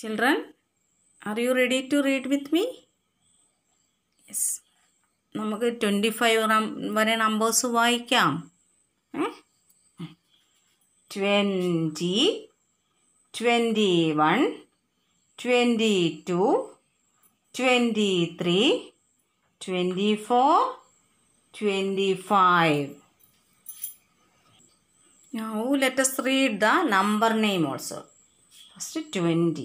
Children are you ready to read with me yes നമുക്ക് twenty five വരെ numbers വായിക്കാം twenty twenty one twenty two twenty three twenty four twenty five Now let us read the number name also. First 20.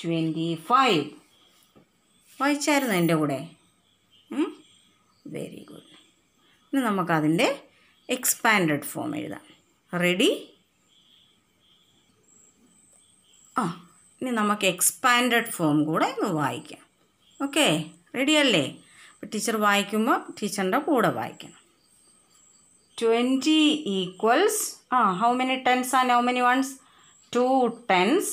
Twenty five വായിച്ചായിരുന്നു എൻ്റെ കൂടെ very good ഇനി നമുക്കതിൻ്റെ expanded form എഴുതാം ready ആ ഇനി നമുക്ക് എക്സ്പാൻഡഡ് ഫോം കൂടെ ഒന്ന് വായിക്കാം ഓക്കെ റെഡിയല്ലേ ടീച്ചർ വായിക്കുമ്പോൾ ടീച്ചറിൻ്റെ കൂടെ വായിക്കണം twenty equals ah how many tens and how many ones two tens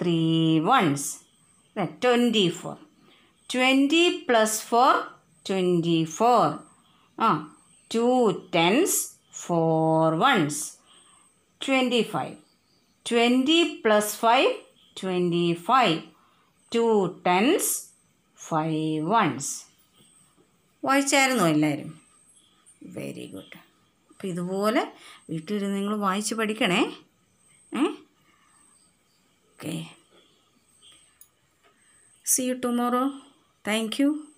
three ones twenty four twenty plus four twenty four ah two tens four ones twenty five twenty plus five twenty five two tens five ones വായിച്ചായിരുന്നു എല്ലാവരും very good അപ്പോൾ ഇതുപോലെ വീട്ടിലിരുന്ന് നിങ്ങൾ വായിച്ച് പഠിക്കണേ ഏ Okay. See you tomorrow. Thank you.